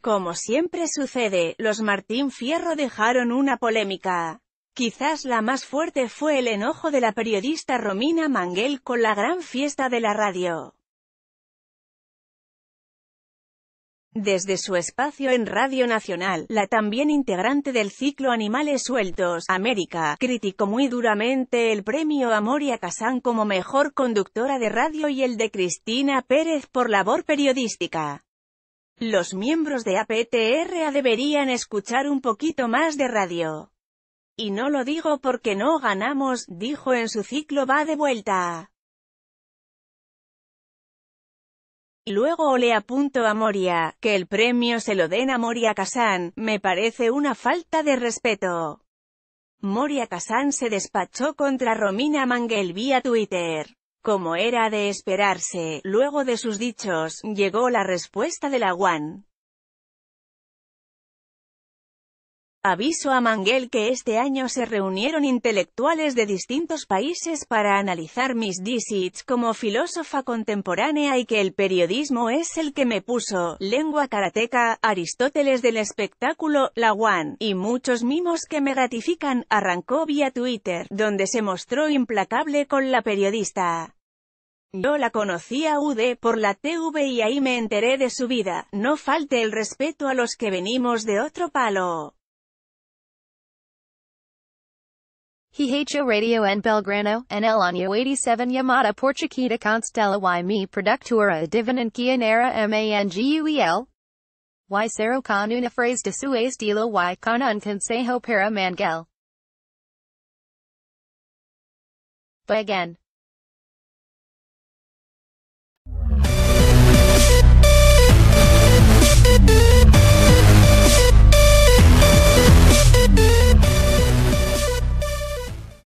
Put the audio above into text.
Como siempre sucede, los Martín Fierro dejaron una polémica. Quizás la más fuerte fue el enojo de la periodista Romina Manguel con la gran fiesta de la radio. Desde su espacio en Radio Nacional, la también integrante del ciclo Animales Sueltos, América, criticó muy duramente el premio a Moria Casán como mejor conductora de radio y el de Cristina Pérez por labor periodística. Los miembros de APTRA deberían escuchar un poquito más de radio. Y no lo digo porque no ganamos, dijo en su ciclo va de vuelta. Luego le apunto a Moria, que el premio se lo den a Moria Kazan, me parece una falta de respeto. Moria Kazan se despachó contra Romina Mangel vía Twitter. Como era de esperarse, luego de sus dichos, llegó la respuesta de la One. Aviso a Manguel que este año se reunieron intelectuales de distintos países para analizar mis disits como filósofa contemporánea y que el periodismo es el que me puso, lengua karateca, Aristóteles del espectáculo, la One, y muchos mimos que me ratifican, arrancó vía Twitter, donde se mostró implacable con la periodista. Yo la conocí a UD por la TV y ahí me enteré de su vida, no falte el respeto a los que venimos de otro palo. hecho Radio en Belgrano, en el año 87 Yamada Portuquita Constela y mi productora Divinant Kianera manguel. Y cero con una frase de su estilo y con un consejo para Mangel. But again.